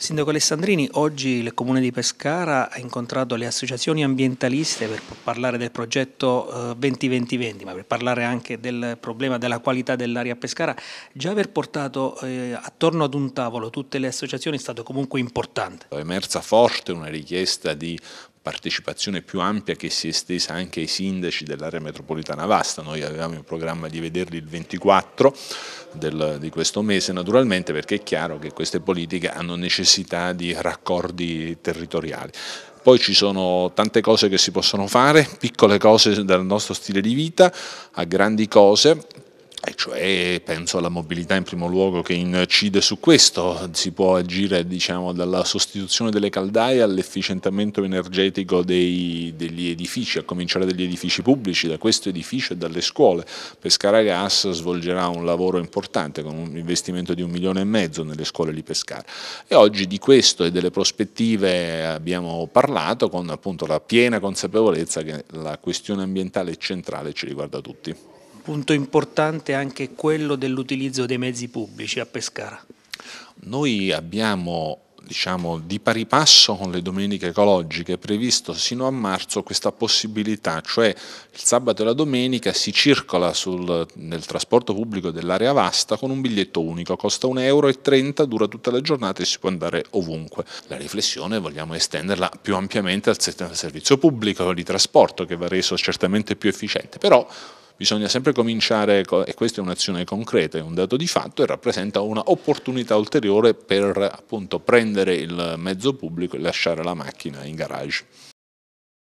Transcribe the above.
Sindaco Alessandrini, oggi il Comune di Pescara ha incontrato le associazioni ambientaliste per parlare del progetto 2020 eh, 20 ma per parlare anche del problema della qualità dell'aria a Pescara. Già aver portato eh, attorno ad un tavolo tutte le associazioni è stato comunque importante. È emersa forte una richiesta di partecipazione più ampia che si è estesa anche ai sindaci dell'area metropolitana vasta, noi avevamo in programma di vederli il 24 del, di questo mese naturalmente perché è chiaro che queste politiche hanno necessità di raccordi territoriali. Poi ci sono tante cose che si possono fare, piccole cose dal nostro stile di vita a grandi cose, e cioè penso alla mobilità in primo luogo che incide su questo, si può agire diciamo, dalla sostituzione delle caldaie all'efficientamento energetico dei, degli edifici, a cominciare dagli edifici pubblici, da questo edificio e dalle scuole. Pescara Gas svolgerà un lavoro importante con un investimento di un milione e mezzo nelle scuole di Pescara. E oggi di questo e delle prospettive abbiamo parlato con appunto la piena consapevolezza che la questione ambientale è centrale e ci riguarda tutti punto importante anche quello dell'utilizzo dei mezzi pubblici a Pescara. Noi abbiamo diciamo, di pari passo con le domeniche ecologiche, previsto sino a marzo questa possibilità, cioè il sabato e la domenica si circola sul, nel trasporto pubblico dell'area vasta con un biglietto unico, costa 1,30 euro, dura tutta la giornata e si può andare ovunque. La riflessione vogliamo estenderla più ampiamente al servizio pubblico di trasporto che va reso certamente più efficiente, però Bisogna sempre cominciare, e questa è un'azione concreta, è un dato di fatto e rappresenta un'opportunità ulteriore per appunto prendere il mezzo pubblico e lasciare la macchina in garage.